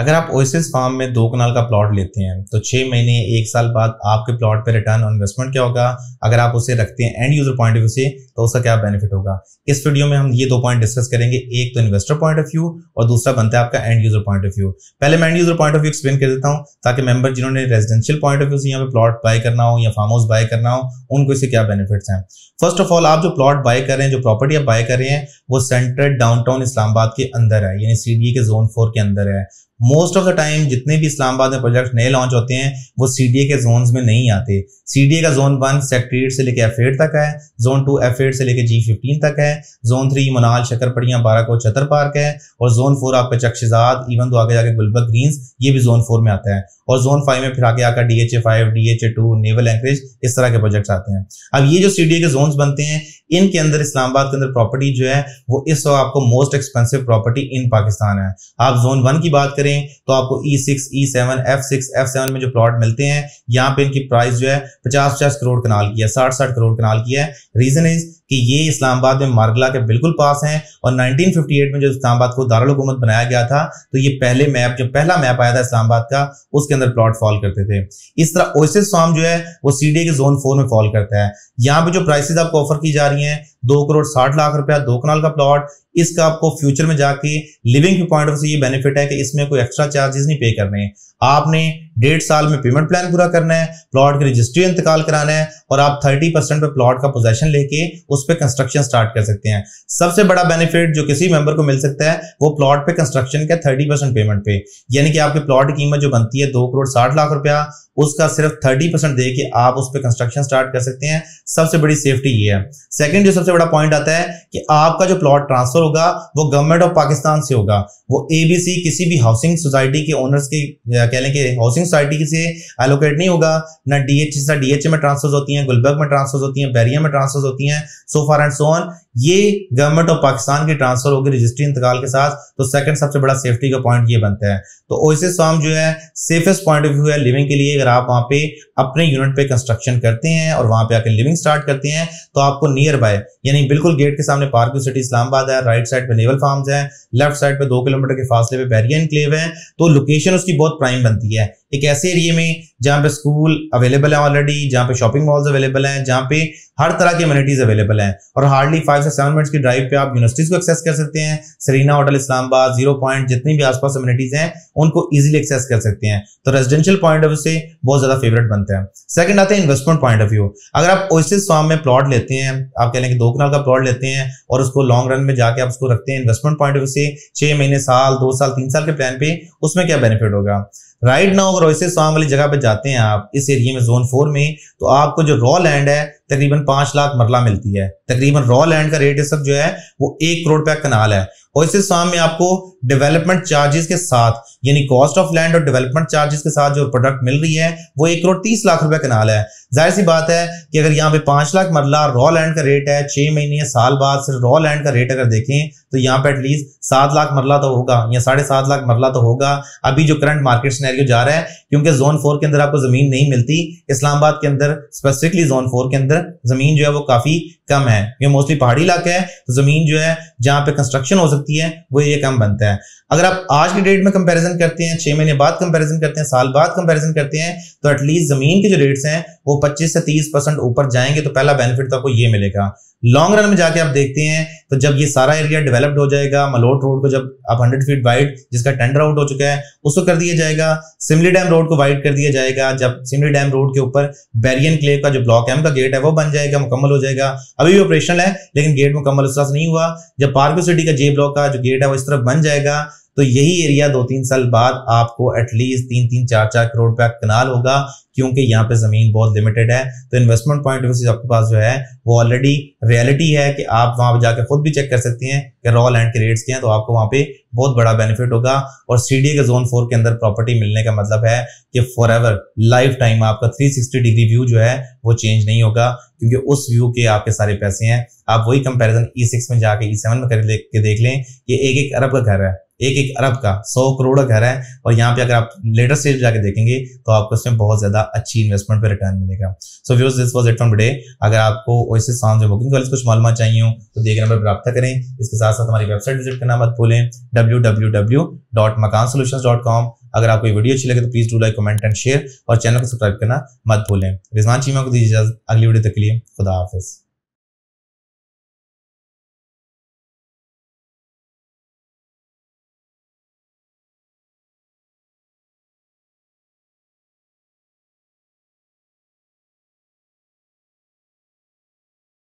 अगर आप Oasis farm में दो कनाल का प्लॉट लेते हैं तो छः महीने एक साल बाद आपके प्लॉट पर रिटर्न ऑन इन्वेस्टमेंट क्या होगा अगर आप उसे रखते हैं end user point of view से तो उसका क्या बेनिफिट होगा इस वीडियो में हम ये दो पॉइंट डिस्कस करेंगे एक तो इन्वेस्टर पॉइंट ऑफ व्यू और दूसरा बनता है आपका end user point of view पहले मैं end user point of view explain कर देता हूँ ताकि मेंबर जिन्होंने रेजिडेंशियल पॉइंट ऑफ व्यू से यहाँ पे प्लॉट बाय करना हो या फार्म हाउस बाय करना हो उनको इससे क्या बेनिफिट्स हैं फर्स्ट ऑफ ऑल आप जो प्लॉट बाय कर रहे हैं जो प्रॉपर्टी आप बाय कर रहे हैं वो डाउन टाउन इस्लामाबाद के अंदर है यानी सी e के जोन फोर के अंदर है मोस्ट ऑफ द टाइम जितने भी इस्लामाबाद में प्रोजेक्ट नए लॉन्च होते हैं वो सी के जोन में नहीं आते सी का जोन वन सेक्ट्रेट से लेकर एफ तक है जोन टू एफ से लेकर जी फिफ्टीन तक है जोन थ्री मनाल बारह को चतर पार्क है और जोन फोर आपका चक्षजाद इवन तो आगे जाके गुलबर्ग ग्रीन ये भी जोन फोर में आता है और जोन फाइव में फिर आगे आकर DHA five DHA two naval anchorage इस तरह के प्रोजेक्ट्स आते हैं अब ये जो सी के जोन बनते हैं इनके अंदर इस्लामाबाद के अंदर प्रॉपर्टी जो है वो इस वक्त आपको most expensive property in Pakistan है आप जोन वन की बात करें तो आपको E six E seven F six F seven में जो प्लॉट मिलते हैं यहाँ पे इनकी प्राइस जो है पचास पचास करोड़ कनाल की है साठ साठ करोड़ कनाल की है रीजन इज कि ये इस्लामाबाद में मार्गला के बिल्कुल पास हैं और 1958 में जो इस्लामाबाद को दारुल दारकूमत बनाया गया था तो ये पहले मैप जो पहला मैप आया था इस्लामाबाद का उसके अंदर प्लॉट फॉल करते थे इस तरह ओसिस फार्म जो है वो सीडीए के जोन फोर में फॉल करता है यहाँ पे जो प्राइसेस आपको ऑफर की जा रही हैं दो करोड़ साठ लाख रुपया दो कनाल का प्लॉट इसका आपको फ्यूचर में जाके लिविंग के पॉइंट ऑफ से ये बेनिफिट है कि इसमें कोई एक्स्ट्रा चार्जेस नहीं पे करने आपने डेढ़ साल में पेमेंट प्लान पूरा करना है प्लॉट की रजिस्ट्री इंतकाल कराना है और आप थर्टी परसेंट पर प्लॉट का पोजेशन लेके उस पर कंस्ट्रक्शन स्टार्ट कर सकते हैं सबसे बड़ा बेनिफिट जो किसी मेंबर को मिल सकता है वो प्लॉट पे कंस्ट्रक्शन का थर्टी परसेंट पेमेंट पे यानी कि आपके प्लॉट की कीमत जो बनती है दो करोड़ साठ लाख रुपया उसका सिर्फ थर्टी परसेंट दे के आप उस पर कंस्ट्रक्शन स्टार्ट कर सकते हैं सबसे बड़ी सेफ्टी ये है सेकंड जो सबसे बड़ा पॉइंट आता है कि आपका जो प्लॉट ट्रांसफर होगा वो गवर्नमेंट ऑफ पाकिस्तान से होगा वो एबीसी किसी भी हाउसिंग सोसाइटी के ओनर्स के कह लें कि हाउसिंग सोसाइटी से एलोकेट नहीं होगा ना डी एच डीएच में ट्रांसफर होती हैं गुलबर्ग में ट्रांसफर होती हैं बैरिया में ट्रांसफर होती हैं so far and so on ये गवर्नमेंट ऑफ पाकिस्तान की ट्रांसफर होगी रजिस्ट्री इंतकाल के साथ तो सेकंड सबसे बड़ा सेफ्टी का पॉइंट ये बनता है तो ओसे फॉर्म जो है सेफेस्ट पॉइंट ऑफ व्यू है लिविंग के लिए अगर आप वहां पे अपने यूनिट पे कंस्ट्रक्शन करते हैं और वहां पे आकर लिविंग स्टार्ट करते हैं तो आपको नियर बाय यानी बिल्कुल गेट के सामने पार्क सिटी इस्लामाबाद है राइट साइड पे लेवल फार्म है लेफ्ट साइड पे दो किलोमीटर के फासले पे बैरियन क्लेव है तो लोकेशन उसकी बहुत प्राइम बनती है एक ऐसे एरिए में जहाँ पे स्कूल अवेलेबल है ऑलरेडी जहाँ पे शॉपिंग मॉल्स अवेलेबल हैं जहाँ पे हर तरह की अम्यूनिटीज़ अवेलेबल हैं और हार्डली फाइव से सेवन मिनट्स की ड्राइव पे आप यूनिवर्सिटीज़ को एक्सेस कर सकते हैं Serena Hotel Islamabad Zero Point जितनी भी आसपास अम्यूनिटीज़ हैं उनको ईजिली एक्सेस कर सकते हैं तो रेजिडेंशियल पॉइंट ऑफ व्यू से बहुत ज़्यादा फेवरेट बनता है सेकंड आते हैं इन्वेस्टमेंट पॉइंट ऑफ व्यू अगर आप ओसिस फार्म में प्लॉट लेते हैं आप कह लेंगे दो कनाल का प्लॉट लेते हैं और उसको लॉन्ग रन में जाके आप उसको रखते हैं इन्वेस्टमेंट पॉइंट ऑफ व्यू से छह महीने साल दो साल तीन साल के प्लान पे उसमें क्या बेनिफिट होगा राइट नाउ अगर वैसे स्वाम वाली जगह पे जाते हैं आप इस एरिया में जोन फोर में तो आपको जो रॉ लैंड है तकरीबन पांच लाख मरला मिलती है तकरीबन रॉ लैंड का रेट इस जो है वो एक करोड़ रुपया कनाल है और इसी साम में आपको डेवलपमेंट चार्जेस के साथ यानी कॉस्ट ऑफ लैंड और डेवलपमेंट चार्जेस के साथ जो प्रोडक्ट मिल रही है वो एक करोड़ तीस लाख रुपए कनाल है जाहिर सी बात है कि अगर यहाँ पे पांच लाख मरला रॉ लैंड का रेट है छह महीने या साल बाद सिर्फ रॉ लैंड का रेट अगर देखें तो यहाँ पे एटलीस्ट सात लाख मरला तो होगा या साढ़े सात लाख मरला तो होगा अभी जो करंट मार्केट स्नैरियो जा रहा है क्योंकि जोन फोर के अंदर आपको जमीन नहीं मिलती इस्लामाबाद के अंदर स्पेसिफिकली जोन फोर के अंदर जमीन जो है वो काफी कम है ये मोस्टली पहाड़ी इलाका है तो जमीन जो है जहाँ पे कंस्ट्रक्शन हो सकती है वो ये कम बनता है अगर आप आज की डेट में कंपैरिजन करते हैं छह महीने बाद कंपैरिजन करते हैं साल बाद कंपैरिजन करते हैं तो एटलीस्ट जमीन के जो रेट्स हैं वो 25 से 30 परसेंट ऊपर जाएंगे तो पहला बेनिफिट तो आपको ये मिलेगा लॉन्ग रन में जाके आप देखते हैं तो जब ये सारा एरिया डेवलप्ड हो जाएगा मलोट रोड को जब आप 100 फीट वाइड जिसका टेंडर आउट हो चुका है उसको कर दिया जाएगा सिमली डैम रोड को वाइड कर दिया जाएगा जब सिमली डैम रोड के ऊपर बैरियन क्ले का जो ब्लॉक एम का गेट है वो बन जाएगा मुकम्मल हो जाएगा अभी भी ऑपरेशनल है लेकिन गेट मुकम्मल उस तरह से नहीं हुआ जब पार्को सिटी का जे ब्लॉक का जो गेट है वो इस तरफ बन जाएगा तो यही एरिया दो तीन साल बाद आपको एटलीस्ट तीन तीन चार चार करोड़ रुपया कनाल होगा क्योंकि यहाँ पे जमीन बहुत लिमिटेड है तो इन्वेस्टमेंट पॉइंट ऑफ व्यू आपके पास जो है वो ऑलरेडी रियलिटी है कि आप वहां पर जाकर खुद भी चेक कर सकते हैं कि रॉ लैंड के रेट्स क्या हैं तो आपको वहां पे बहुत बड़ा बेनिफिट होगा और सीडीए के जोन फोर के अंदर प्रॉपर्टी मिलने का मतलब है कि फॉर एवर लाइफ टाइम आपका सिक्सटी डिग्री व्यू जो है वो चेंज नहीं होगा क्योंकि उस व्यू के आपके सारे पैसे हैं आप वही कंपेरिजन ई सिक्स में जाके ई e सेवन में कर देख लें कि एक एक अरब का घर है एक एक अरब का सौ करोड़ घर है और यहाँ पे अगर आप लेटर स्टेज जाके देखेंगे तो आपको इसमें बहुत ज्यादा अच्छी इन्वेस्टमेंट पे रिटर्न मिलेगा so views this was it from day अगर आपको ओसे साउंड बुकिंग कॉलेज कुछ मालूम चाहिए हो तो दिए नंबर पर रब्ता करें इसके साथ साथ हमारी वेबसाइट विजिट करना मत भूलें W W W dot Makaan solution dot com अगर आपको वीडियो अच्छी लगे तो please do like comment and share और चैनल को सब्सक्राइब करना मत भूलें रिजवान चीमा को दीजिए अगली वीडियो तक के लिए खुदा हाफिज़